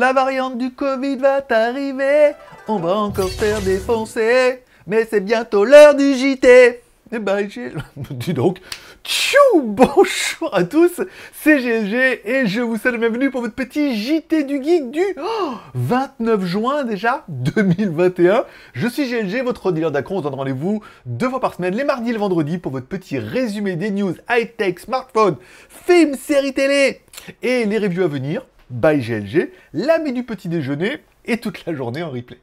La variante du Covid va t'arriver. On va encore faire défoncer. Mais c'est bientôt l'heure du JT. Eh ben, dis donc, tchou, bonjour à tous, c'est GLG et je vous souhaite la bienvenue pour votre petit JT du Geek du 29 juin déjà 2021. Je suis GLG, votre dealer d'accro on rendez-vous deux fois par semaine, les mardis et le vendredi, pour votre petit résumé des news high-tech, smartphone, films, séries télé et les reviews à venir by GLG, l'ami du petit déjeuner et toute la journée en replay.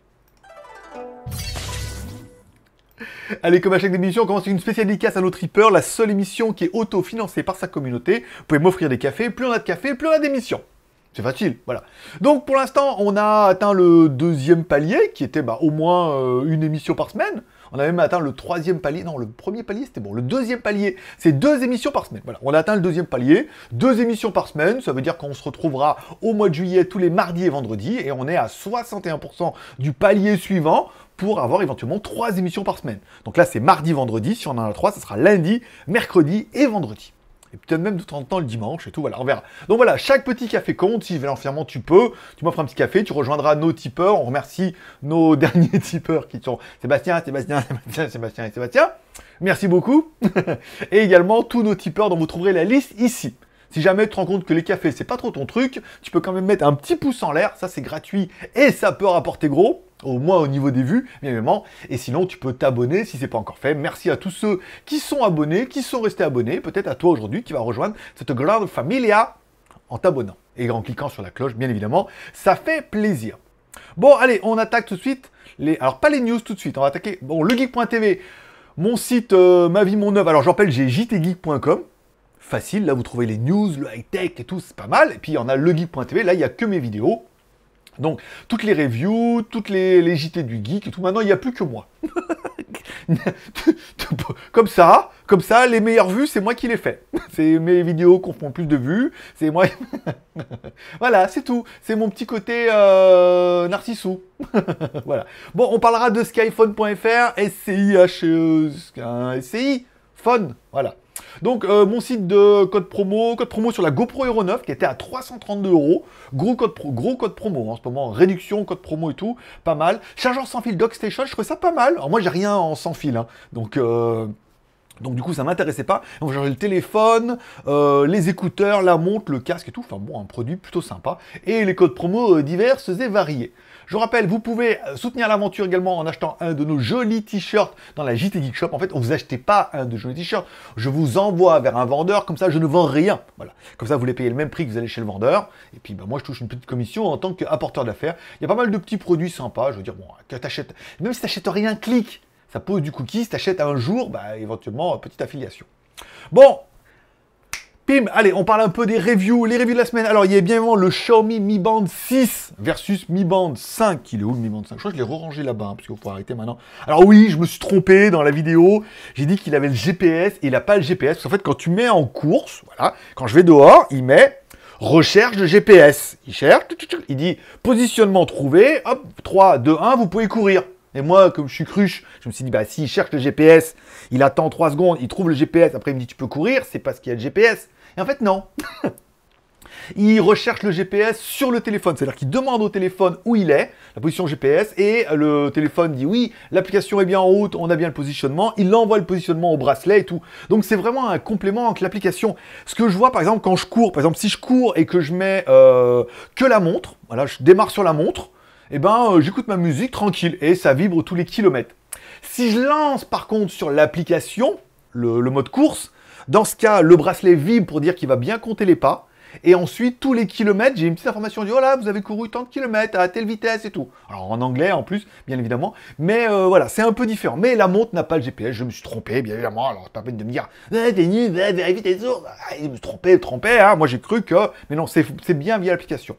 Allez, comme à chaque émission, on commence une spéciale dédicace à nos trippers, la seule émission qui est auto-financée par sa communauté. Vous pouvez m'offrir des cafés, plus on a de cafés, plus on a d'émissions. C'est facile, voilà. Donc pour l'instant, on a atteint le deuxième palier, qui était bah, au moins euh, une émission par semaine. On a même atteint le troisième palier. Non, le premier palier, c'était bon. Le deuxième palier, c'est deux émissions par semaine. Voilà, on a atteint le deuxième palier. Deux émissions par semaine, ça veut dire qu'on se retrouvera au mois de juillet tous les mardis et vendredis. Et on est à 61% du palier suivant pour avoir éventuellement trois émissions par semaine. Donc là, c'est mardi, vendredi. Si on en a trois, ce sera lundi, mercredi et vendredi et peut-être même de 30 ans le dimanche et tout, voilà, on verra. Donc voilà, chaque petit café compte, si financièrement tu peux, tu m'offres un petit café, tu rejoindras nos tipeurs, on remercie nos derniers tipeurs qui sont Sébastien, Sébastien, Sébastien, Sébastien et Sébastien. Merci beaucoup. et également tous nos tipeurs dont vous trouverez la liste ici. Si jamais tu te rends compte que les cafés, c'est pas trop ton truc, tu peux quand même mettre un petit pouce en l'air, ça c'est gratuit et ça peut rapporter gros au moins au niveau des vues, bien évidemment. Et sinon, tu peux t'abonner si ce n'est pas encore fait. Merci à tous ceux qui sont abonnés, qui sont restés abonnés, peut-être à toi aujourd'hui qui vas rejoindre cette grande familia en t'abonnant et en cliquant sur la cloche, bien évidemment. Ça fait plaisir. Bon, allez, on attaque tout de suite les. Alors, pas les news tout de suite, on va attaquer. Bon, legeek.tv, mon site, euh, ma vie, mon œuvre. Alors, je rappelle, j'ai jtgeek.com facile. Là, vous trouvez les news, le high-tech et tout, c'est pas mal. Et puis, il y en a le Là, il n'y a que mes vidéos. Donc, toutes les reviews, toutes les, JT du geek et tout, maintenant, il n'y a plus que moi. comme ça, comme ça, les meilleures vues, c'est moi qui les fais. C'est mes vidéos qui font plus de vues, c'est moi. voilà, c'est tout. C'est mon petit côté euh, narcissou. voilà. Bon, on parlera de skyphone.fr, S-C-I-H-E, e s c phone, voilà. Donc euh, mon site de code promo, code promo sur la GoPro Hero 9 qui était à 332 euros. Gros code, gros code promo hein, en ce moment, réduction, code promo et tout, pas mal. Chargeur sans fil Dockstation, je trouvais ça pas mal. Alors moi j'ai rien en sans fil, hein. euh, donc du coup ça m'intéressait pas. Donc j'ai le téléphone, euh, les écouteurs, la montre, le casque et tout. Enfin bon, un produit plutôt sympa. Et les codes promo diverses et variés. Je vous rappelle, vous pouvez soutenir l'aventure également en achetant un de nos jolis t-shirts dans la JT Geek Shop. En fait, on vous achetez pas un de jolis t-shirts, je vous envoie vers un vendeur, comme ça je ne vends rien. Voilà. Comme ça, vous les payez le même prix que vous allez chez le vendeur. Et puis, ben, moi, je touche une petite commission en tant qu'apporteur d'affaires. Il y a pas mal de petits produits sympas. Je veux dire, bon, que achètes. même si n'achètes rien, clique. Ça pose du cookie. Si t'achètes un jour, bah, éventuellement, petite affiliation. Bon, Pim, allez, on parle un peu des reviews, les reviews de la semaine. Alors, il y a bien évidemment le Xiaomi Mi Band 6 versus Mi Band 5. Il est où le Mi Band 5 Je crois que je l'ai là-bas, hein, parce qu'il faut arrêter maintenant. Alors oui, je me suis trompé dans la vidéo. J'ai dit qu'il avait le GPS, et il n'a pas le GPS. Parce qu'en fait, quand tu mets en course, voilà, quand je vais dehors, il met recherche de GPS. Il cherche, il dit positionnement trouvé, hop, 3, 2, 1, vous pouvez courir. Et moi, comme je suis cruche, je me suis dit, bah, s'il cherche le GPS, il attend 3 secondes, il trouve le GPS, après il me dit, tu peux courir, c'est parce qu'il y a le GPS. Et en fait, non. il recherche le GPS sur le téléphone, c'est-à-dire qu'il demande au téléphone où il est, la position GPS, et le téléphone dit oui, l'application est bien en route, on a bien le positionnement, il envoie le positionnement au bracelet et tout. Donc c'est vraiment un complément avec l'application. Ce que je vois par exemple quand je cours, par exemple si je cours et que je mets euh, que la montre, voilà, je démarre sur la montre, et eh ben euh, j'écoute ma musique tranquille et ça vibre tous les kilomètres. Si je lance par contre sur l'application, le mode course, dans ce cas, le bracelet vibre pour dire qu'il va bien compter les pas. Et ensuite, tous les kilomètres, j'ai une petite information du oh là, vous avez couru tant de kilomètres à telle vitesse et tout. Alors en anglais en plus, bien évidemment. Mais euh, voilà, c'est un peu différent. Mais la montre n'a pas le GPS, je me suis trompé, bien évidemment. Alors pas peine de me dire, t'es eh, nul, eh, vérifie tes sources. je ah, me suis trompé, me Hein. Moi j'ai cru que. Mais non, c'est bien via l'application.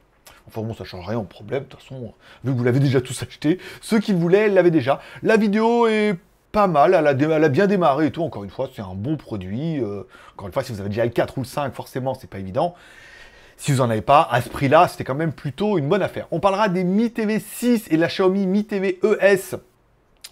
Enfin bon, ça change rien au problème, de toute façon, vu que vous l'avez déjà tous acheté, ceux qui voulaient l'avaient déjà. La vidéo est pas mal, elle a, bien démarré et tout, encore une fois, c'est un bon produit. Euh, encore une fois, si vous avez déjà le 4 ou le 5, forcément, c'est pas évident. Si vous n'en avez pas, à ce prix-là, c'était quand même plutôt une bonne affaire. On parlera des Mi TV 6 et de la Xiaomi Mi TV ES.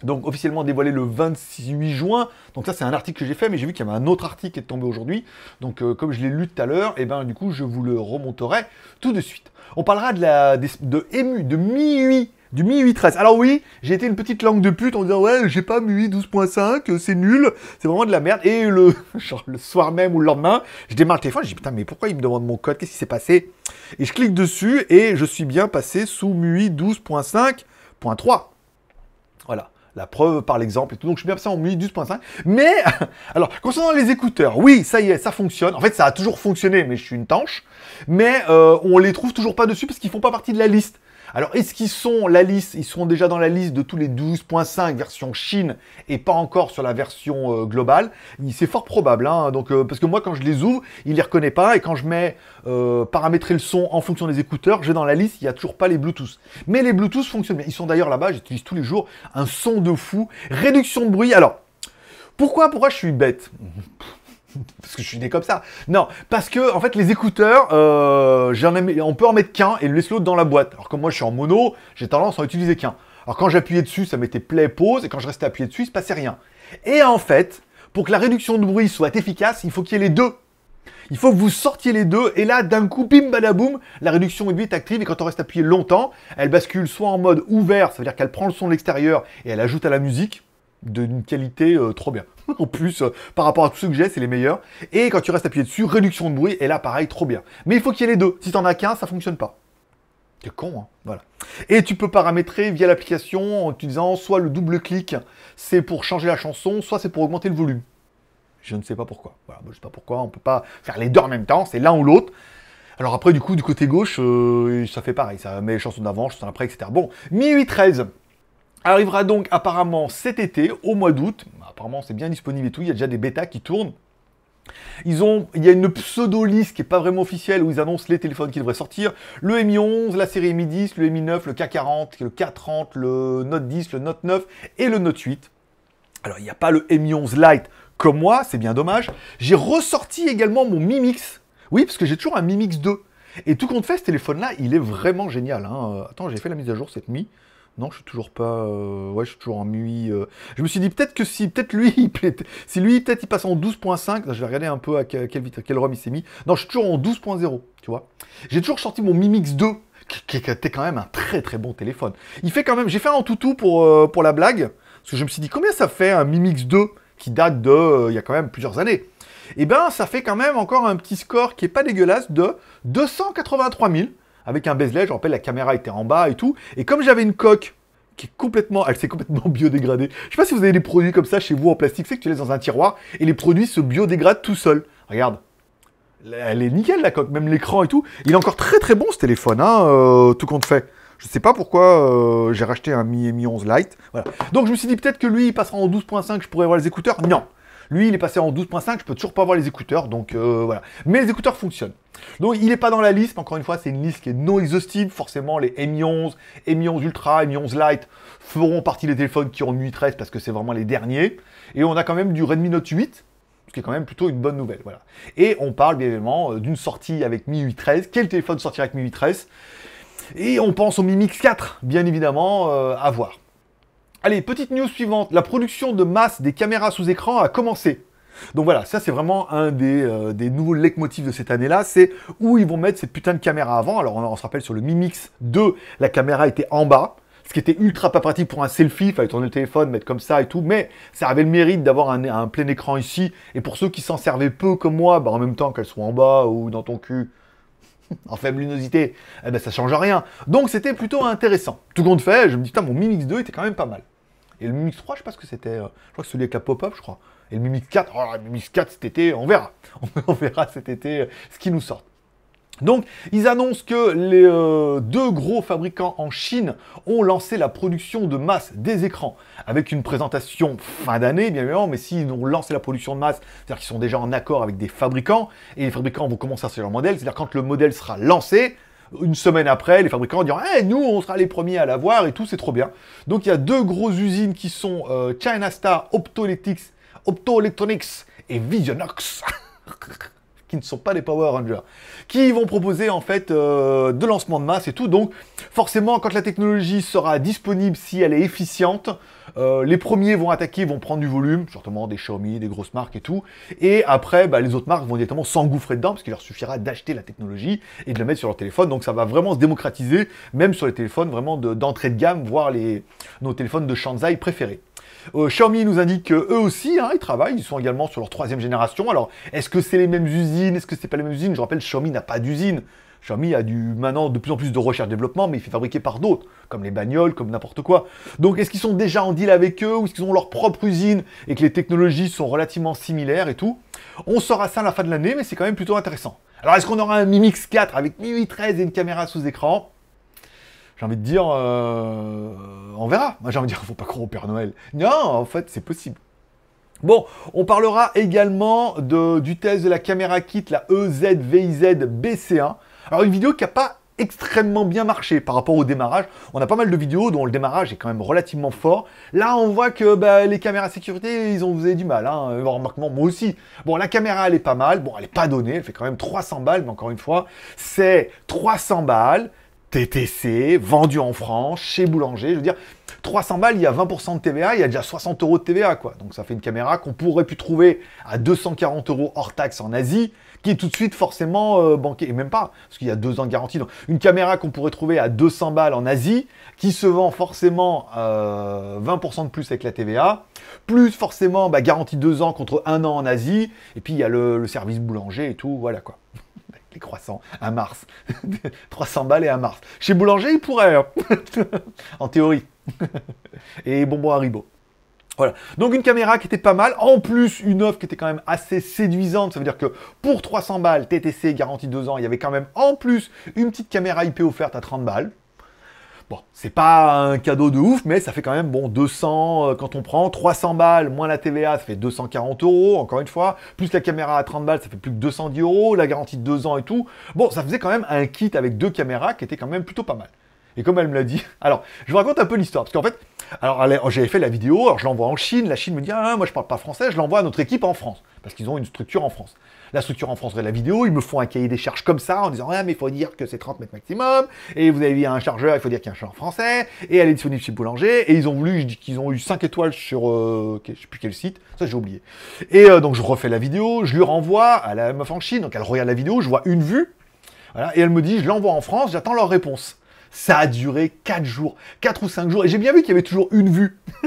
Donc officiellement dévoilé le 28 juin. Donc ça c'est un article que j'ai fait, mais j'ai vu qu'il y avait un autre article qui est tombé aujourd'hui. Donc euh, comme je l'ai lu tout à l'heure, et eh ben du coup je vous le remonterai tout de suite. On parlera de la des, de EMU, de MIUI du Mi 8.13. Alors oui, j'ai été une petite langue de pute en disant ouais, j'ai pas Mi 12.5, c'est nul, c'est vraiment de la merde. Et le, le soir même ou le lendemain, je démarre le téléphone, je dis putain, mais pourquoi il me demande mon code Qu'est-ce qui s'est passé Et je clique dessus et je suis bien passé sous MUI 12.5.3. Voilà. La preuve par l'exemple et tout. Donc je suis bien passé en MUI 12.5. Mais, alors, concernant les écouteurs, oui, ça y est, ça fonctionne. En fait, ça a toujours fonctionné, mais je suis une tanche. Mais euh, on les trouve toujours pas dessus parce qu'ils font pas partie de la liste. Alors, est-ce qu'ils sont la liste Ils sont déjà dans la liste de tous les 12.5 version Chine et pas encore sur la version euh, globale. C'est fort probable, hein. donc, euh, parce que moi, quand je les ouvre, il ne les reconnaît pas. Et quand je mets euh, paramétrer le son en fonction des écouteurs, j'ai dans la liste, il n'y a toujours pas les Bluetooth. Mais les Bluetooth fonctionnent bien. Ils sont d'ailleurs là-bas, j'utilise tous les jours un son de fou. Réduction de bruit. Alors, pourquoi, pourquoi je suis bête parce que je suis né comme ça. Non, parce que en fait les écouteurs, euh, on peut en mettre qu'un et laisser l'autre dans la boîte. Alors que moi je suis en mono, j'ai tendance à en utiliser qu'un. Alors quand j'appuyais dessus, ça mettait play pause et quand je restais appuyé dessus, il se passait rien. Et en fait, pour que la réduction de bruit soit efficace, il faut qu'il y ait les deux. Il faut que vous sortiez les deux et là d'un coup bim badaboum, la réduction est est active et quand on reste appuyé longtemps, elle bascule soit en mode ouvert, ça veut dire qu'elle prend le son de l'extérieur et elle ajoute à la musique d'une qualité euh, trop bien. en plus, euh, par rapport à tout ce que j'ai, c'est les meilleurs. Et quand tu restes appuyé dessus, réduction de bruit, et là, pareil, trop bien. Mais il faut qu'il y ait les deux. Si t'en as qu'un, ça fonctionne pas. T'es con, hein voilà. Et tu peux paramétrer via l'application en utilisant soit le double clic, c'est pour changer la chanson, soit c'est pour augmenter le volume. Je ne sais pas pourquoi. Voilà, je sais pas pourquoi, on peut pas faire les deux en même temps, c'est l'un ou l'autre. Alors après, du coup, du côté gauche, euh, ça fait pareil, ça met les chansons d'avant, chansons d'après, etc. Bon, Mi 813, Arrivera donc apparemment cet été, au mois d'août. Apparemment, c'est bien disponible et tout. Il y a déjà des bêtas qui tournent. il y a une pseudo-liste qui n'est pas vraiment officielle où ils annoncent les téléphones qui devraient sortir. Le Mi 11, la série Mi 10, le Mi 9, le K40, le K30, le Note 10, le Note 9 et le Note 8. Alors, il n'y a pas le Mi 11 Lite comme moi, c'est bien dommage. J'ai ressorti également mon Mi Mix. Oui, parce que j'ai toujours un Mi Mix 2. Et tout compte fait, ce téléphone-là, il est vraiment génial. Hein. Attends, j'ai fait la mise à jour cette nuit. Non, je suis toujours pas. Euh, ouais, je suis toujours en MUI. Euh. Je me suis dit peut-être que si, peut-être lui, il si lui, peut-être il passe en 12.5. Je vais regarder un peu à quelle quel ROM il s'est mis. Non, je suis toujours en 12.0, tu vois. J'ai toujours sorti mon Mimix Mix 2, qui, était quand même un très très bon téléphone. Il fait quand même. J'ai fait un toutou pour, euh, pour la blague, parce que je me suis dit combien ça fait un Mimix 2 qui date de. il y a quand même plusieurs années. Eh ben, ça fait quand même encore un petit score qui est pas dégueulasse de 283 000 avec un baiselet, je rappelle, la caméra était en bas et tout. Et comme j'avais une coque qui est complètement, elle s'est complètement biodégradée. Je sais pas si vous avez des produits comme ça chez vous en plastique, c'est que tu les laisses dans un tiroir et les produits se biodégradent tout seuls. Regarde. Elle est nickel la coque, même l'écran et tout. Il est encore très très bon ce téléphone, hein, euh, tout compte fait. Je sais pas pourquoi euh, j'ai racheté un Mi, Mi 11 Lite. Voilà. Donc je me suis dit peut-être que lui il passera en 12.5, je pourrais avoir les écouteurs. Non, lui, il est passé en 12.5, je peux toujours pas avoir les écouteurs, donc euh, voilà. Mais les écouteurs fonctionnent. Donc il n'est pas dans la liste, mais encore une fois, c'est une liste qui est non exhaustive. Forcément, les Mi 11, Mi 11 Ultra, Mi 11 Lite feront partie des téléphones qui ont Mi 13 parce que c'est vraiment les derniers. Et on a quand même du Redmi Note 8, ce qui est quand même plutôt une bonne nouvelle. Voilà. Et on parle bien évidemment euh, d'une sortie avec Mi 8 13. Quel téléphone sortira avec Mi 8 Et on pense au Mi Mix 4, bien évidemment, euh, à voir. Allez, petite news suivante. La production de masse des caméras sous écran a commencé. Donc voilà, ça c'est vraiment un des, euh, nouveaux leitmotifs de cette année-là, c'est où ils vont mettre cette putain de caméra avant. Alors on, se rappelle sur le Mi Mix 2, la caméra était en bas, ce qui était ultra pas pratique pour un selfie, il fallait tourner le téléphone, mettre comme ça et tout, mais ça avait le mérite d'avoir un, plein écran ici, et pour ceux qui s'en servaient peu comme moi, bah en même temps qu'elles soient en bas ou dans ton cul, en faible luminosité, eh ben ça change rien. Donc c'était plutôt intéressant. Tout compte fait, je me dis, putain, mon Mi Mix 2 était quand même pas mal. Et le Mimix 3, je sais pas ce que c'était. Hein. Je crois que celui avec la pop-up, je crois. Et le Mimix 4, oh, le Mimix 4 cet été, on verra. On verra cet été euh, ce qu'ils nous sortent. Donc, ils annoncent que les euh, deux gros fabricants en Chine ont lancé la production de masse des écrans, avec une présentation fin d'année, bien évidemment, mais s'ils ont lancé la production de masse, c'est-à-dire qu'ils sont déjà en accord avec des fabricants, et les fabricants vont commencer à faire leur modèle, c'est-à-dire quand le modèle sera lancé, une semaine après, les fabricants diront Eh, nous, on sera les premiers à l'avoir et tout, c'est trop bien ». Donc il y a deux grosses usines qui sont euh, China Star Optoelectronics, Optoelectronics et Visionox. qui ne sont pas les Power Rangers, qui vont proposer en fait euh, de lancement de masse et tout. Donc forcément, quand la technologie sera disponible, si elle est efficiente, euh, les premiers vont attaquer, vont prendre du volume, certainement des Xiaomi, des grosses marques et tout. Et après, bah, les autres marques vont directement s'engouffrer dedans, parce qu'il leur suffira d'acheter la technologie et de la mettre sur leur téléphone. Donc ça va vraiment se démocratiser, même sur les téléphones vraiment d'entrée de, gamme, voire nos téléphones de Shanzai préférés. Euh, Xiaomi nous indique qu'eux aussi, hein, ils travaillent, ils sont également sur leur troisième génération. Alors, est-ce que c'est les mêmes usines Est-ce que c'est pas les mêmes usines Je rappelle, Xiaomi n'a pas d'usine. Xiaomi a du maintenant de plus en plus de recherche-développement, mais il fait fabriquer par d'autres, comme les bagnoles, comme n'importe quoi. Donc est-ce qu'ils sont déjà en deal avec eux, ou est-ce qu'ils ont leur propre usine, et que les technologies sont relativement similaires et tout On saura ça à la fin de l'année, mais c'est quand même plutôt intéressant. Alors est-ce qu'on aura un Mi Mix 4 avec Mi 13 et une caméra sous écran j'ai envie de dire, euh, on verra. Moi, j'ai envie de dire, faut pas croire au Père Noël. Non, en fait, c'est possible. Bon, on parlera également de, du test de la caméra kit, la EZVIZ BC1. Alors, une vidéo qui n'a pas extrêmement bien marché par rapport au démarrage. On a pas mal de vidéos dont le démarrage est quand même relativement fort. Là, on voit que bah, les caméras sécurité, ils ont vous du mal. Hein. Euh, remarquement, moi aussi. Bon, la caméra, elle est pas mal. Bon, elle n'est pas donnée. Elle fait quand même 300 balles, mais encore une fois, c'est 300 balles TTC, vendu en France, chez Boulanger. Je veux dire, 300 balles, il y a 20% de TVA, il y a déjà 60 euros de TVA, quoi. Donc ça fait une caméra qu'on pourrait plus trouver à 240 euros hors taxe en Asie, qui est tout de suite forcément euh, banquée, et même pas, parce qu'il y a deux ans de garantie. Donc une caméra qu'on pourrait trouver à 200 balles en Asie, qui se vend forcément 20% euh, de plus avec la TVA, plus forcément bah, garantie deux ans contre un an en Asie, et puis il y a le service boulanger et tout, voilà quoi croissant, à Mars. 300 balles et à Mars. Chez Boulanger, il pourrait, hein. en théorie. et bonbon Haribo. Voilà. Donc une caméra qui était pas mal, en plus une offre qui était quand même assez séduisante, ça veut dire que pour 300 balles, TTC garantie 2 ans, il y avait quand même en plus une petite caméra IP offerte à 30 balles, Bon, c'est pas un cadeau de ouf, mais ça fait quand même, bon, 200, euh, quand on prend 300 balles, moins la TVA, ça fait 240 euros, encore une fois, plus la caméra à 30 balles, ça fait plus que 210 euros, la garantie de 2 ans et tout. Bon, ça faisait quand même un kit avec deux caméras qui était quand même plutôt pas mal. Et comme elle me l'a dit, alors, je vous raconte un peu l'histoire, parce qu'en fait, alors oh, j'avais fait la vidéo, alors je l'envoie en Chine, la Chine me dit, ah, moi je parle pas français, je l'envoie à notre équipe en France, parce qu'ils ont une structure en France la structure en France de la vidéo, ils me font un cahier des charges comme ça, en disant, ah, mais il faut dire que c'est 30 mètres maximum, et vous avez un chargeur, il faut dire qu'il y a un chargeur français, et elle est disponible chez Boulanger, et ils ont voulu, je dis qu'ils ont eu 5 étoiles sur, Je euh, je sais plus quel site, ça j'ai oublié. Et euh, donc je refais la vidéo, je lui renvoie à la meuf en donc elle regarde la vidéo, je vois une vue, voilà, et elle me dit, je l'envoie en France, j'attends leur réponse. Ça a duré 4 jours, 4 ou 5 jours, et j'ai bien vu qu'il y avait toujours une vue.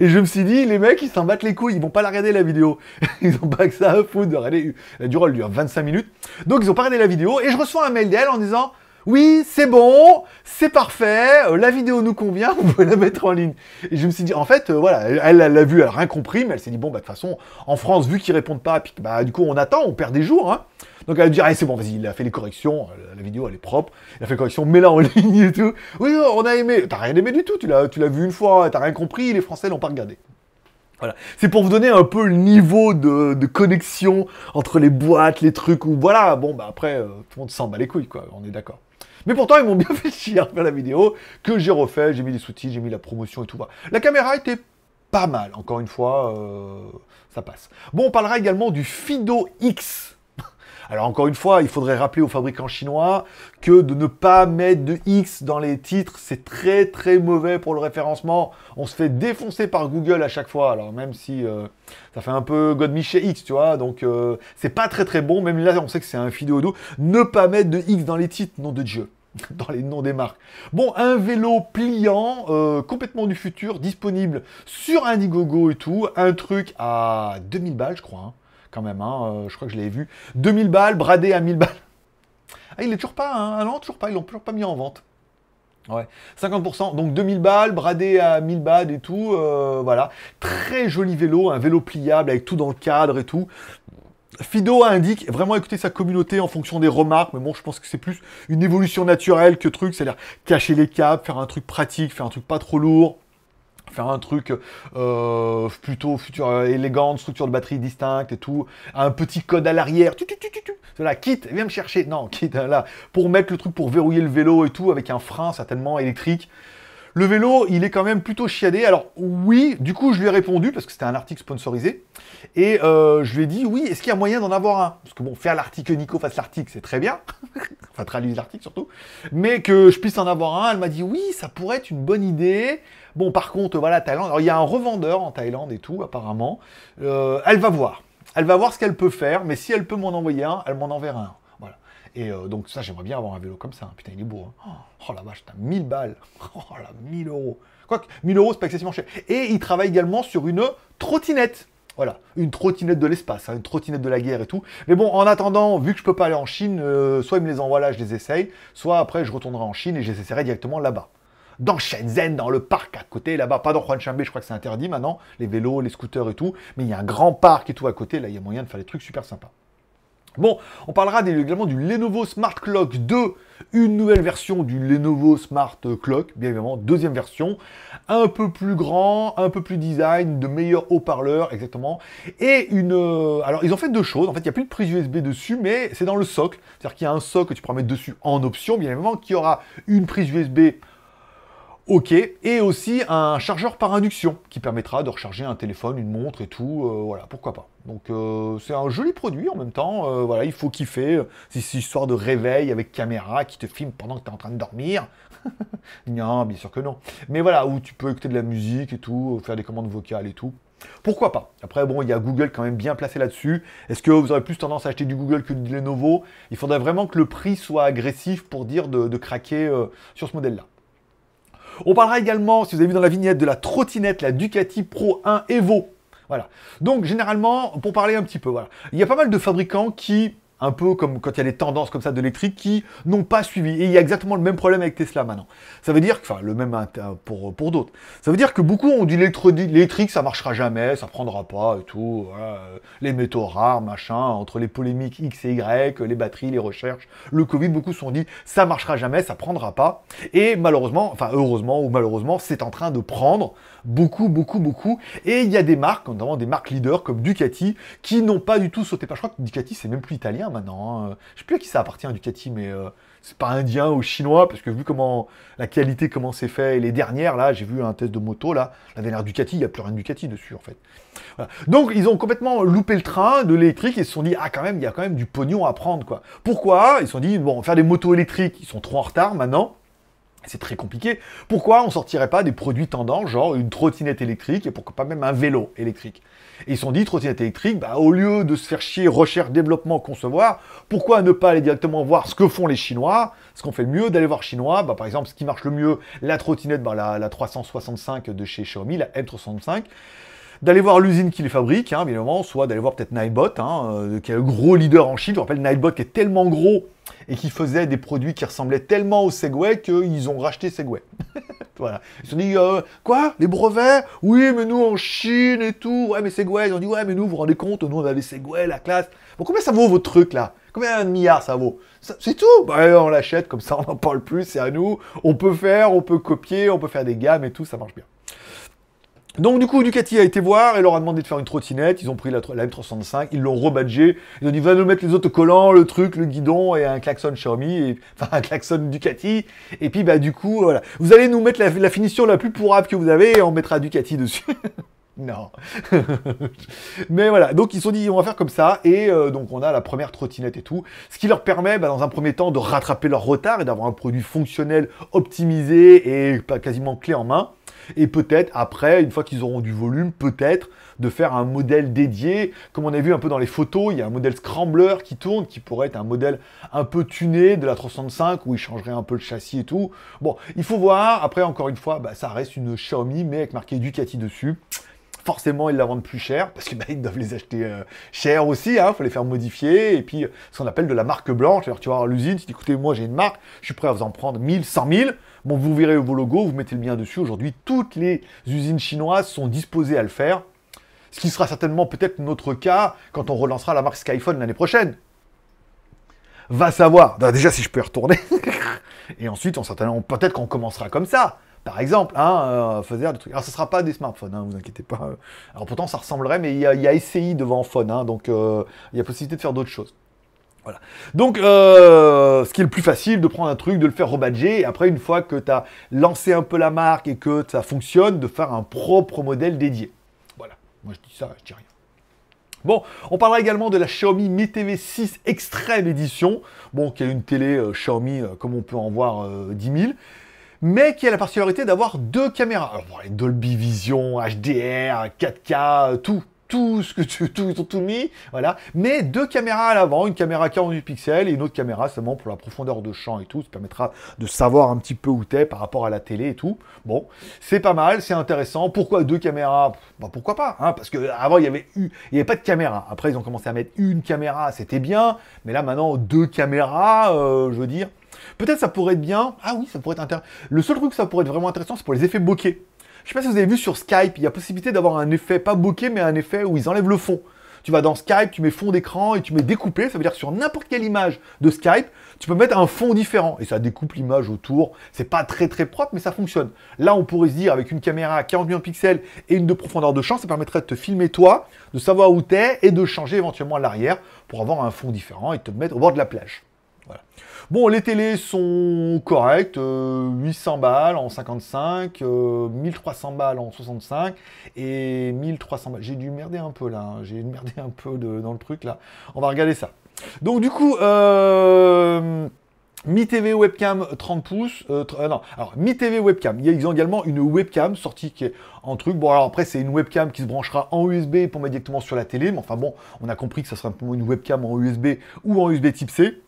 et je me suis dit, les mecs, ils s'en battent les couilles, ils vont pas la regarder la vidéo. Ils ont pas que ça à foutre de regarder. La durée, elle dure 25 minutes. Donc ils ont pas regardé la vidéo, et je reçois un mail d'elle en disant, oui, c'est bon, c'est parfait, euh, la vidéo nous convient, vous pouvez la mettre en ligne. Et je me suis dit, en fait, euh, voilà, elle l'a vu, elle a rien compris, mais elle s'est dit, bon, bah, de toute façon, en France, vu qu'ils répondent pas, bah, du coup, on attend, on perd des jours, hein. Donc elle va dire, eh, c'est bon, vas-y, il a fait les corrections, la vidéo elle est propre, il a fait les corrections, mets-la en ligne et tout. Oui, on a aimé. T'as rien aimé du tout, tu l'as, vu une fois, t'as rien compris, les Français l'ont pas regardé. Voilà. C'est pour vous donner un peu le niveau de, connexion entre les boîtes, les trucs, ou voilà, bon, bah après, euh, tout le monde s'en bat les couilles, quoi, on est d'accord. Mais pourtant, ils m'ont bien fait chier à faire la vidéo, que j'ai refait, j'ai mis des sous j'ai mis la promotion et tout. Voilà. La caméra était pas mal, encore une fois, euh, ça passe. Bon, on parlera également du Fido X. Alors encore une fois, il faudrait rappeler aux fabricants chinois que de ne pas mettre de X dans les titres, c'est très très mauvais pour le référencement. On se fait défoncer par Google à chaque fois. Alors même si euh, ça fait un peu God X, tu vois, donc euh, c'est pas très très bon. Même là, on sait que c'est un fidéodo Ne pas mettre de X dans les titres, nom de Dieu dans les noms des marques. Bon, un vélo pliant, euh, complètement du futur, disponible sur Indiegogo et tout, un truc à 2000 balles, je crois. Hein quand même. Hein, euh, je crois que je l'ai vu. 2000 balles, bradé à 1000 balles. Ah, il est toujours pas, hein. Ah non, toujours pas, ils l'ont toujours pas mis en vente. Ouais, 50%, donc 2000 balles, bradé à 1000 balles et tout, euh, voilà. Très joli vélo, un vélo pliable avec tout dans le cadre et tout. Fido indique vraiment écouter sa communauté en fonction des remarques, mais bon, je pense que c'est plus une évolution naturelle que truc, c'est-à-dire cacher les câbles, faire un truc pratique, faire un truc pas trop lourd, faire un truc euh, plutôt futur euh, élégant, élégante, structure de batterie distincte et tout, un petit code à l'arrière, tu, tu, tu, tu, tu. Cela, quitte, viens me chercher, non, quitte, là, pour mettre le truc, pour verrouiller le vélo et tout, avec un frein certainement électrique, le vélo, il est quand même plutôt chiadé. Alors oui, du coup, je lui ai répondu, parce que c'était un article sponsorisé. Et euh, je lui ai dit, oui, est-ce qu'il y a moyen d'en avoir un Parce que bon, faire l'article, Nico face l'article, c'est très bien. enfin, traduire l'article surtout. Mais que je puisse en avoir un, elle m'a dit, oui, ça pourrait être une bonne idée. Bon, par contre, voilà, Thaïlande. Alors, il y a un revendeur en Thaïlande et tout, apparemment. Euh, elle va voir. Elle va voir ce qu'elle peut faire, mais si elle peut m'en envoyer un, elle m'en enverra un. Et euh, donc ça, j'aimerais bien avoir un vélo comme ça. Putain, il est beau. Hein. Oh, oh la vache, t'as 1000 balles. Oh la 1000 euros. Quoique, 1000 euros, c'est pas excessivement cher. Et il travaille également sur une trottinette. Voilà, une trottinette de l'espace, hein, une trottinette de la guerre et tout. Mais bon, en attendant, vu que je peux pas aller en Chine, euh, soit il me les envoient là, je les essaye, soit après je retournerai en Chine et je les essaierai directement là-bas dans Shenzhen, dans le parc à côté, là-bas, pas dans Huanchanbe, je crois que c'est interdit maintenant, les vélos, les scooters et tout, mais il y a un grand parc et tout à côté, là, il y a moyen de faire des trucs super sympas. Bon, on parlera également du Lenovo Smart Clock 2, une nouvelle version du Lenovo Smart Clock, bien évidemment, deuxième version, un peu plus grand, un peu plus design, de meilleurs haut-parleurs, exactement, et une... Euh, alors, ils ont fait deux choses, en fait, il n'y a plus de prise USB dessus, mais c'est dans le socle, c'est-à-dire qu'il y a un socle que tu pourras mettre dessus en option, bien évidemment, qui aura une prise USB OK, et aussi un chargeur par induction qui permettra de recharger un téléphone, une montre et tout, euh, voilà, pourquoi pas. Donc euh, c'est un joli produit en même temps, euh, voilà, il faut kiffer, c'est une histoire de réveil avec caméra qui te filme pendant que tu es en train de dormir. non, bien sûr que non. Mais voilà, où tu peux écouter de la musique et tout, faire des commandes vocales et tout. Pourquoi pas Après, bon, il y a Google quand même bien placé là-dessus. Est-ce que vous aurez plus tendance à acheter du Google que du Lenovo Il faudrait vraiment que le prix soit agressif pour dire de, craquer sur ce modèle-là. On parlera également, si vous avez vu dans la vignette, de la trottinette, la Ducati Pro 1 Evo. Voilà. Donc généralement, pour parler un petit peu, voilà. Il y a pas mal de fabricants qui un peu comme quand il y a des tendances comme ça d'électrique qui n'ont pas suivi. Et il y a exactement le même problème avec Tesla maintenant. Ça veut dire, enfin, le même pour, d'autres. Ça veut dire que beaucoup ont dit l'électrique, ça marchera jamais, ça prendra pas et tout. Euh, les métaux rares, machin, entre les polémiques X et Y, les batteries, les recherches, le Covid, beaucoup se sont dit, ça marchera jamais, ça prendra pas. Et malheureusement, enfin, heureusement ou malheureusement, c'est en train de prendre beaucoup, beaucoup, beaucoup. Et il y a des marques, notamment des marques leaders comme Ducati, qui n'ont pas du tout sauté. je crois que Ducati, c'est même plus italien maintenant. Hein. Je sais plus à qui ça appartient, Ducati, mais euh, c'est pas indien ou chinois, parce que vu comment la qualité, comment c'est fait, et les dernières, là, j'ai vu un test de moto, là, la dernière Ducati, il n'y a plus rien de Ducati dessus, en fait. Donc, ils ont complètement loupé le train de l'électrique et se sont dit, ah, quand même, il y a quand même du pognon à prendre, quoi. Pourquoi Ils se sont dit, bon, faire des motos électriques, ils sont trop en retard maintenant. C'est très compliqué. Pourquoi on sortirait pas des produits tendants, genre une trottinette électrique et pourquoi pas même un vélo électrique et ils se sont dit, trottinette électrique, bah, au lieu de se faire chier recherche, développement, concevoir, pourquoi ne pas aller directement voir ce que font les Chinois Ce qu'on fait le mieux, d'aller voir Chinois, bah, par exemple, ce qui marche le mieux, la trottinette, bah, la, la 365 de chez Xiaomi, la M365 d'aller voir l'usine qui les fabrique, hein, évidemment, soit d'aller voir peut-être Nightbot, hein, euh, qui est le gros leader en Chine. Je vous rappelle, Nightbot qui est tellement gros et qui faisait des produits qui ressemblaient tellement au Segway qu'ils ont racheté Segway. voilà. Ils se sont dit, euh, quoi Les brevets Oui, mais nous en Chine et tout. Ouais, mais Segway. Ils ont dit, ouais, mais nous, vous vous rendez compte, nous on avait Segway, la classe. Bon, combien ça vaut votre truc là Combien de milliards ça vaut C'est tout bah, On l'achète, comme ça on n'en parle plus, c'est à nous. On peut faire, on peut copier, on peut faire des gammes et tout, ça marche bien. Donc du coup, Ducati a été voir et leur a demandé de faire une trottinette. Ils ont pris la, la M365, ils l'ont rebadgé. Ils ont dit va nous mettre les autocollants, le truc, le guidon et un klaxon Xiaomi, et, enfin un klaxon Ducati. Et puis bah du coup, voilà. Vous allez nous mettre la, finition la plus pourrave que vous avez et on mettra Ducati dessus. non. Mais voilà, donc ils se sont dit on va faire comme ça et euh, donc on a la première trottinette et tout, ce qui leur permet bah, dans un premier temps de rattraper leur retard et d'avoir un produit fonctionnel, optimisé et pas quasiment clé en main. Et peut-être après, une fois qu'ils auront du volume, peut-être de faire un modèle dédié. Comme on a vu un peu dans les photos, il y a un modèle Scrambler qui tourne, qui pourrait être un modèle un peu tuné de la 365, où ils changeraient un peu le châssis et tout. Bon, il faut voir. Après, encore une fois, bah, ça reste une Xiaomi, mais avec marqué Ducati dessus forcément ils la vendent plus cher parce qu'ils bah, doivent les acheter euh, cher aussi, il hein. faut les faire modifier et puis ce qu'on appelle de la marque blanche, alors tu vois, à l'usine, tu dis écoutez moi j'ai une marque, je suis prêt à vous en prendre 1000, 100 000, Bon, vous verrez vos logos, vous mettez le lien dessus. Aujourd'hui, toutes les usines chinoises sont disposées à le faire. Ce qui sera certainement peut-être notre cas quand on relancera la marque Skyphone l'année prochaine. Va savoir. Bah, déjà, si je peux y retourner. Et ensuite, certainement, peut-être qu'on commencera comme ça. Par exemple, hein, euh, des trucs. Alors, ce ne sera pas des smartphones, hein, vous inquiétez pas. Euh, alors, pourtant, ça ressemblerait, mais il y, a SCI devant Phone, hein, donc euh, il y a possibilité de faire d'autres choses. Voilà. Donc, euh, ce qui est le plus facile, de prendre un truc, de le faire rebadger, et après, une fois que tu as lancé un peu la marque et que ça fonctionne, de faire un propre modèle dédié. Voilà. Moi, je dis ça, je dis rien. Bon, on parlera également de la Xiaomi Mi TV 6 Extreme Edition, bon, qui a une télé euh, Xiaomi, euh, comme on peut en voir 10 000, mais qui a la particularité d'avoir deux caméras. Dolby Vision, HDR, 4K, tout, tout ce que tu, tout, ont tout mis, voilà. Mais deux caméras à l'avant, une caméra 48 pixels et une autre caméra seulement pour la profondeur de champ et tout. Ça permettra de savoir un petit peu où t'es par rapport à la télé et tout. Bon, c'est pas mal, c'est intéressant. Pourquoi deux caméras bah, pourquoi pas hein, Parce que avant il y avait eu, il y avait pas de caméra. Après ils ont commencé à mettre une caméra, c'était bien. Mais là maintenant deux caméras, euh, je veux dire. Peut-être ça pourrait être bien. Ah oui, ça pourrait être intéressant. Le seul truc que ça pourrait être vraiment intéressant, c'est pour les effets bokeh. Je sais pas si vous avez vu sur Skype, il y a possibilité d'avoir un effet, pas bokeh, mais un effet où ils enlèvent le fond. Tu vas dans Skype, tu mets fond d'écran et tu mets découpé, ça veut dire sur n'importe quelle image de Skype, tu peux mettre un fond différent et ça découpe l'image autour. C'est pas très très propre, mais ça fonctionne. Là, on pourrait se dire avec une caméra à 40 millions de pixels et une de profondeur de champ, ça permettrait de te filmer toi, de savoir où t'es et de changer éventuellement l'arrière pour avoir un fond différent et te mettre au bord de la plage. Bon, les télés sont correctes, 800 euh, balles en 55, 1300 euh, balles en 65 et 1300 balles. J'ai dû merder un peu là, hein. j'ai merdé un peu dans le truc là. On va regarder ça. Donc du coup, euh, Mi TV webcam 30 pouces, euh, non, alors Mi TV webcam, ils ont également une webcam sortie qui est en truc, bon alors après c'est une webcam qui se branchera en USB pour mettre directement sur la télé, mais enfin bon, on a compris que ça serait une webcam en USB ou en USB type C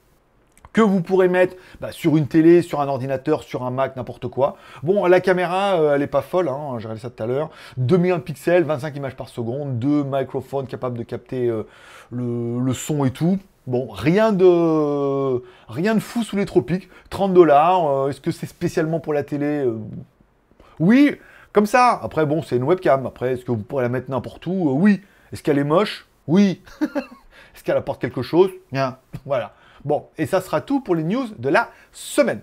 que vous pourrez mettre bah, sur une télé, sur un ordinateur, sur un Mac, n'importe quoi. Bon, la caméra, euh, elle est pas folle, hein, j'ai regardé ça tout à l'heure. 2 millions de pixels, 25 images par seconde, deux microphones capables de capter euh, le, son et tout. Bon, rien de, rien de fou sous les tropiques. 30 dollars. Euh, est-ce que c'est spécialement pour la télé Oui, comme ça. Après, bon, c'est une webcam. Après, est-ce que vous pourrez la mettre n'importe où Oui. Est-ce qu'elle est moche Oui. est-ce qu'elle apporte quelque chose Bien. Voilà. Bon, et ça sera tout pour les news de la semaine.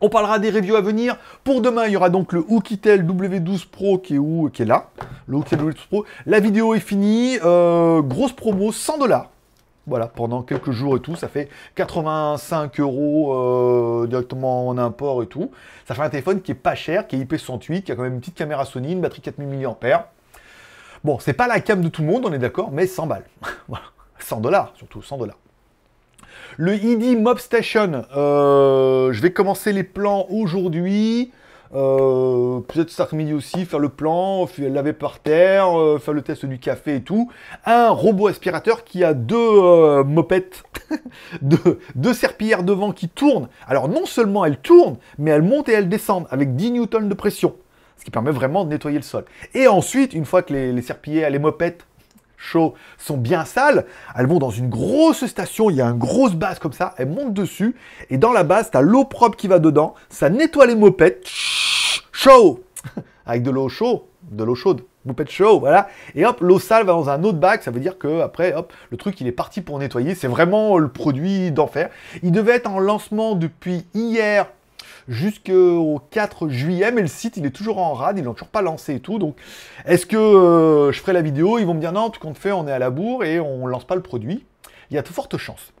On parlera des reviews à venir. Pour demain, il y aura donc le Oukitel W12 Pro qui est, où, qui est là. Le Oukitel W12 Pro. La vidéo est finie. Euh, grosse promo, 100 dollars. Voilà, pendant quelques jours et tout, ça fait 85 euros euh, directement en import et tout. Ça fait un téléphone qui est pas cher, qui est IP68, qui a quand même une petite caméra Sony, une batterie 4000 mAh. Bon, c'est pas la cam de tout le monde, on est d'accord, mais 100 balles. 100 dollars, surtout 100 dollars. Le ID Mob Station, euh, je vais commencer les plans aujourd'hui. Euh, peut-être cet après-midi aussi, faire le plan, laver par terre, euh, faire le test du café et tout. Un robot aspirateur qui a deux mopettes, deux, serpillères devant qui tournent. Alors non seulement elles tournent, mais elles montent et elles descendent avec 10 newtons de pression. Ce qui permet vraiment de nettoyer le sol. Et ensuite, une fois que les, les serpillères, les mopettes chaud sont bien sales, elles vont dans une grosse station, il y a une grosse base comme ça, elles montent dessus, et dans la base, tu as l'eau propre qui va dedans, ça nettoie les mopettes, chaud Avec de l'eau chaude, de l'eau chaude, mopette chaud, voilà, et hop, l'eau sale va dans un autre bac, ça veut dire que après, hop, le truc il est parti pour nettoyer, c'est vraiment le produit d'enfer. Il devait être en lancement depuis hier jusqu'au 4 juillet, mais le site il est toujours en rade, ils l'ont toujours pas lancé et tout. Donc est-ce que euh, je ferai la vidéo Ils vont me dire non, tout compte fait, on est à la bourre et on lance pas le produit. Il y a de fortes chances.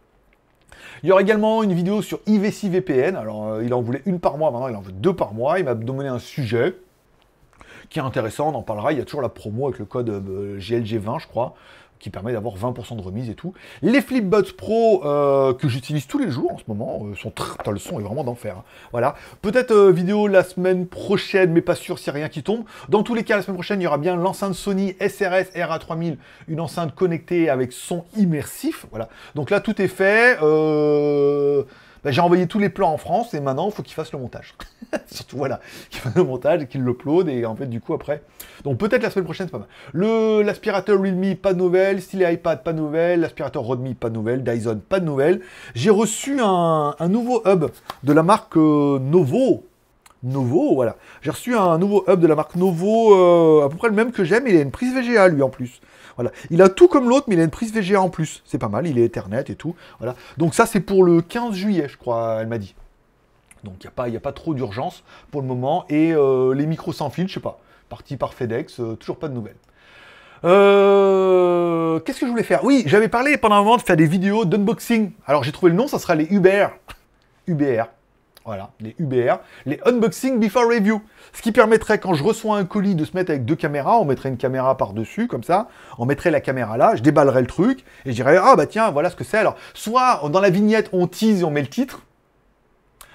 Il y aura également une vidéo sur IVC VPN. Alors euh, il en voulait une par mois, maintenant il en veut deux par mois. Il m'a demandé un sujet qui est intéressant, on en parlera. Il y a toujours la promo avec le code euh, GLG20, je crois qui permet d'avoir 20% de remise et tout. Les Flipbots Pro euh, que j'utilise tous les jours en ce moment euh, sont très... le son est vraiment d'enfer. Hein. Voilà. Peut-être euh, vidéo la semaine prochaine, mais pas sûr s'il rien qui tombe. Dans tous les cas, la semaine prochaine, il y aura bien l'enceinte Sony SRS RA3000, une enceinte connectée avec son immersif. Voilà. Donc là, tout est fait. Euh... Bah, j'ai envoyé tous les plans en France et maintenant, il faut qu'il fasse le montage. Surtout, voilà, qu'il fasse le montage, qu'il l'upload et en fait, du coup, après. Donc, peut-être la semaine prochaine, c'est pas mal. Le, l'aspirateur Realme, pas de nouvelle. Stylé iPad, pas de nouvelle. L'aspirateur Redmi, pas de nouvelle. Dyson, pas de nouvelle. J'ai reçu un, nouveau hub de la marque euh, Novo. Novo, voilà. J'ai reçu un nouveau hub de la marque Novo, euh, à peu près le même que j'aime. Il a une prise VGA, lui, en plus. Voilà. Il a tout comme l'autre, mais il a une prise VGA en plus. C'est pas mal, il est Ethernet et tout. Voilà. Donc ça, c'est pour le 15 juillet, je crois, elle m'a dit. Donc il n'y a, pas, a pas trop d'urgence pour le moment. Et euh, les micros sans fil, je sais pas. Parti par FedEx, euh, toujours pas de nouvelles. Euh, qu'est-ce que je voulais faire Oui, j'avais parlé pendant un moment de faire des vidéos d'unboxing. Alors j'ai trouvé le nom, ça sera les Uber. Uber. Voilà, les UBR, les Unboxing Before Review. Ce qui permettrait, quand je reçois un colis, de se mettre avec deux caméras. On mettrait une caméra par-dessus, comme ça. On mettrait la caméra là, je déballerais le truc, et je dirais, ah bah tiens, voilà ce que c'est. Alors, soit dans la vignette, on tease et on met le titre,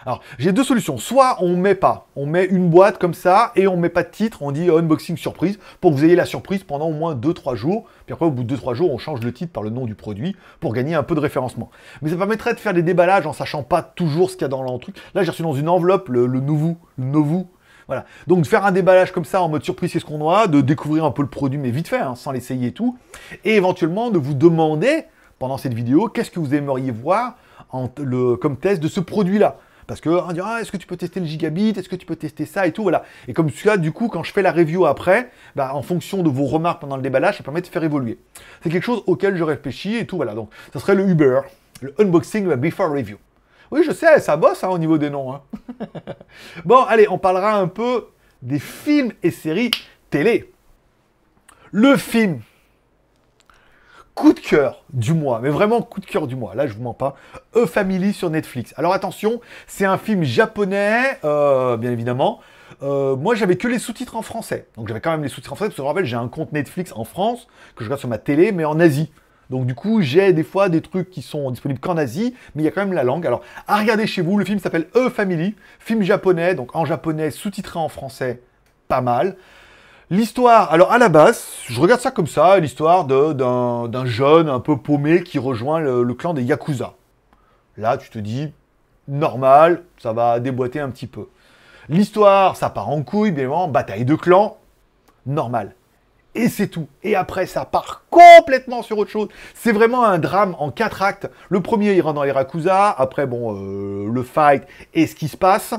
alors, j'ai deux solutions. Soit on met pas, on met une boîte comme ça et on met pas de titre, on dit unboxing surprise pour que vous ayez la surprise pendant au moins 2-3 jours. Puis après, au bout de 2-3 jours, on change le titre par le nom du produit pour gagner un peu de référencement. Mais ça permettrait de faire des déballages en sachant pas toujours ce qu'il y a dans le truc. Là, j'ai reçu dans une enveloppe le, nouveau, le nouveau, voilà. Donc faire un déballage comme ça en mode surprise, c'est ce qu'on doit. de découvrir un peu le produit, mais vite fait, hein, sans l'essayer et tout. Et éventuellement de vous demander, pendant cette vidéo, qu'est-ce que vous aimeriez voir comme test de ce produit-là. Parce que on hein, dit ah, est-ce que tu peux tester le gigabit, est-ce que tu peux tester ça et tout, voilà. Et comme ça, du coup, quand je fais la review après, bah, en fonction de vos remarques pendant le déballage, ça permet de faire évoluer. C'est quelque chose auquel je réfléchis et tout, voilà. Donc, ça serait le Uber, le unboxing bah, before review. Oui, je sais, ça bosse hein, au niveau des noms. Hein. bon, allez, on parlera un peu des films et séries télé. Le film coup de cœur du mois, mais vraiment coup de cœur du mois. Là, je vous mens pas. E Family sur Netflix. Alors attention, c'est un film japonais, euh, bien évidemment. Euh, moi, j'avais que les sous-titres en français. Donc j'avais quand même les sous-titres en français parce que je rappelle, j'ai un compte Netflix en France que je regarde sur ma télé, mais en Asie. Donc du coup, j'ai des fois des trucs qui sont disponibles qu'en Asie, mais il y a quand même la langue. Alors, à regarder chez vous, le film s'appelle E Family, film japonais, donc en japonais sous-titré en français, pas mal. L'histoire, alors à la base, je regarde ça comme ça, l'histoire d'un jeune un peu paumé qui rejoint le, clan des Yakuza. Là, tu te dis, normal, ça va déboîter un petit peu. L'histoire, ça part en couille, bien bataille de clan, normal. Et c'est tout. Et après, ça part complètement sur autre chose. C'est vraiment un drame en quatre actes. Le premier, il rentre dans les Yakuza, après, bon, euh, le fight et ce qui se passe.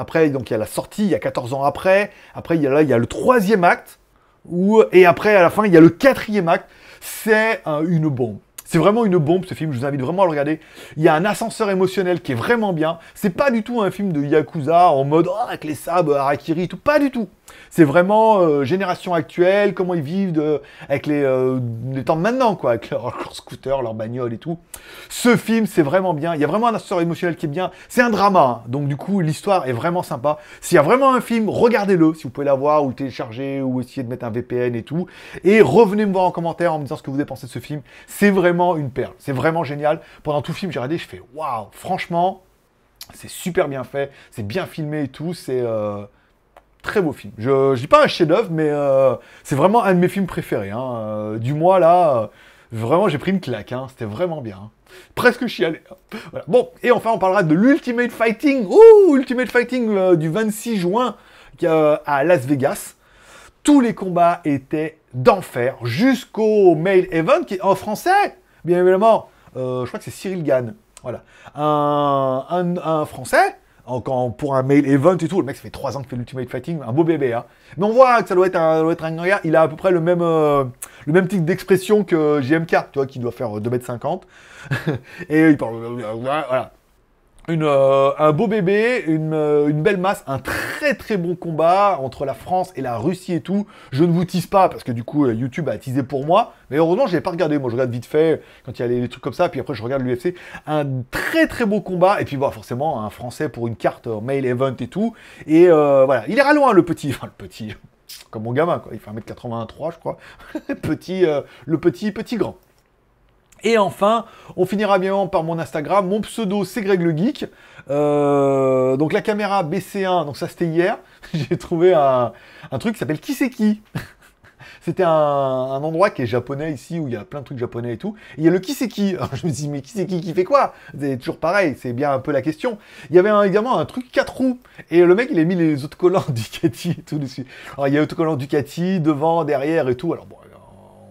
Après, donc il y a la sortie, il y a 14 ans après. Après, il y a là, il y a le troisième acte. et après, à la fin, il y a le quatrième acte. C'est euh, une bombe. C'est vraiment une bombe ce film, je vous invite vraiment à le regarder. Il y a un ascenseur émotionnel qui est vraiment bien. C'est pas du tout un film de Yakuza en mode oh, avec les sabres, Harakiri, tout. Pas du tout. C'est vraiment euh, génération actuelle, comment ils vivent avec euh, les, temps de maintenant, quoi, avec leurs scooters, leurs leur et tout. Ce film, c'est vraiment bien. Il y a vraiment un aspect émotionnel qui est bien. C'est un drama, hein. donc du coup, l'histoire est vraiment sympa. S'il y a vraiment un film, regardez-le, si vous pouvez l'avoir, ou le télécharger, ou essayer de mettre un VPN et tout. Et revenez me voir en commentaire en me disant ce que vous avez pensé de ce film. C'est vraiment une perle, c'est vraiment génial. Pendant tout film, j'ai regardé, je fais, waouh, franchement, c'est super bien fait, c'est bien filmé et tout, c'est... Euh, Très beau film. Je, dis pas un chef-d'œuvre, mais euh, c'est vraiment un de mes films préférés. Hein. Euh, du mois là, euh, vraiment j'ai pris une claque. Hein. C'était vraiment bien. Hein. Presque chialé. Bon, et enfin on parlera de l'Ultimate Fighting. Ouh, Ultimate Fighting du 26 juin à Las Vegas. Tous les combats étaient d'enfer jusqu'au Mail Event qui est en français, bien évidemment. je crois que c'est Cyril Gann. Voilà. un français pour un mail event et tout. Le mec, ça fait 3 ans qu'il fait l'Ultimate Fighting, un beau bébé. Hein. Mais on voit que ça doit être un, doit être un gars. Il a à peu près le même, euh, le même type d'expression que JMK, tu vois, qui doit faire 2m50. Euh, et il parle. Euh, voilà. Euh, un beau bébé, euh, une, belle masse, un très très bon combat entre la France et la Russie et tout. Je ne vous tease pas parce que du coup euh, YouTube a teasé pour moi, mais heureusement je n'ai pas regardé. Moi je regarde vite fait quand il y a des trucs comme ça, puis après je regarde l'UFC. Un très très beau combat et puis voilà, bah, forcément un Français pour une carte mail event et tout. Et voilà, il ira loin le petit, enfin le petit, comme mon gamin quoi. Il fait 1m83 je crois. petit, le petit petit grand. Et enfin, on finira bien par mon Instagram. Mon pseudo, c'est Greg le Geek. Euh, donc la caméra BC1, donc ça c'était hier. J'ai trouvé un, truc qui s'appelle Kiseki. C'était un, endroit qui est japonais ici, où il y a plein de trucs japonais et tout. il y a le Kiseki. Alors je me dis, dit, mais Kiseki qui fait quoi C'est toujours pareil, c'est bien un peu la question. Il y avait également un truc 4 roues. Et le mec, il a mis les autocollants Ducati et tout dessus. Alors il y a autocollants Ducati, devant, derrière et tout. Alors bon,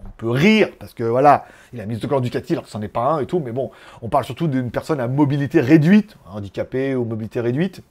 on peut rire, parce que voilà, il a mis de corps alors que n'est est pas un et tout, mais bon, on parle surtout d'une personne à mobilité réduite, handicapée ou mobilité réduite,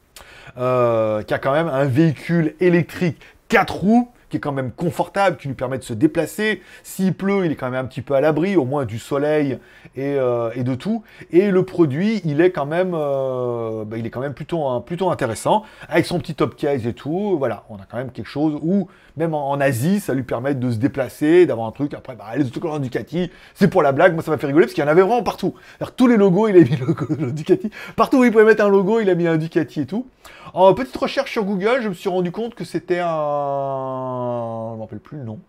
euh, qui a quand même un véhicule électrique 4 roues qui est quand même confortable, qui lui permet de se déplacer. S'il pleut, il est quand même un petit peu à l'abri, au moins du soleil et, euh, de tout. Et le produit, il est quand même, euh, bah, il est quand même plutôt, hein, plutôt intéressant, avec son petit top case et tout. Voilà, on a quand même quelque chose où même en, Asie, ça lui permet de se déplacer, d'avoir un truc. Après, bah, les autocollants Ducati, c'est pour la blague, moi ça m'a fait rigoler parce qu'il y en avait vraiment partout. Tous les logos, il a mis le logo Ducati. Partout où il pouvait mettre un logo, il a mis un Ducati et tout. En petite recherche sur Google, je me suis rendu compte que c'était un. Je ne rappelle plus le nom.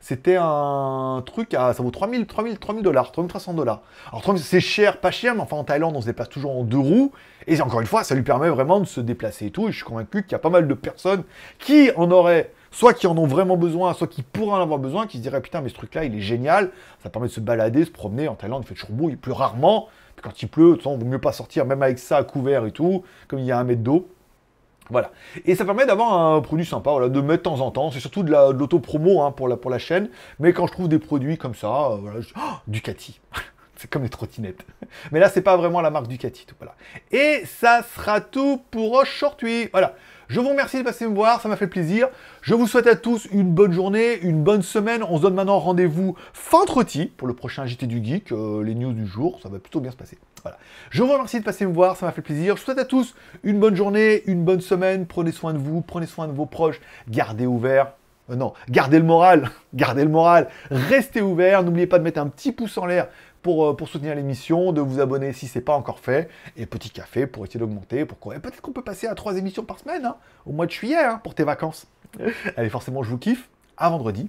C'était un truc à. Ça vaut 3000, 3000, 3000 dollars, 3300 dollars. Alors, c'est cher, pas cher, mais enfin en Thaïlande, on se déplace toujours en deux roues. Et encore une fois, ça lui permet vraiment de se déplacer et tout. Et je suis convaincu qu'il y a pas mal de personnes qui en auraient soit qui en ont vraiment besoin, soit qui pourraient en avoir besoin, qui se diraient putain mais ce truc-là il est génial, ça permet de se balader, se promener. En Thaïlande il fait toujours beau, il pleut rarement, quand il pleut, de toute façon, il vaut mieux pas sortir, même avec ça à couvert et tout, comme il y a un mètre d'eau. Voilà. Et ça permet d'avoir un produit sympa, voilà, de mettre de temps en temps. C'est surtout de l'auto-promo hein, pour, la, pour la chaîne. Mais quand je trouve des produits comme ça, euh, voilà, oh, Ducati. c'est comme les trottinettes. Mais là, c'est pas vraiment la marque Ducati. Tout, voilà. Et ça sera tout pour aujourd'hui. Voilà. Je vous remercie de passer me voir, ça m'a fait plaisir. Je vous souhaite à tous une bonne journée, une bonne semaine. On se donne maintenant rendez-vous fin trottin pour le prochain JT du Geek, euh, les news du jour, ça va plutôt bien se passer. Voilà. Je vous remercie de passer me voir, ça m'a fait plaisir. Je vous souhaite à tous une bonne journée, une bonne semaine. Prenez soin de vous, prenez soin de vos proches, gardez ouvert. Euh, non, gardez le moral, gardez le moral, restez ouvert, n'oubliez pas de mettre un petit pouce en l'air euh, pour, soutenir l'émission, de vous abonner si ce n'est pas encore fait, et petit café pour essayer d'augmenter. Pour... Peut-être qu'on peut passer à trois émissions par semaine, hein, au mois de juillet, hein, pour tes vacances. Allez, forcément, je vous kiffe. À vendredi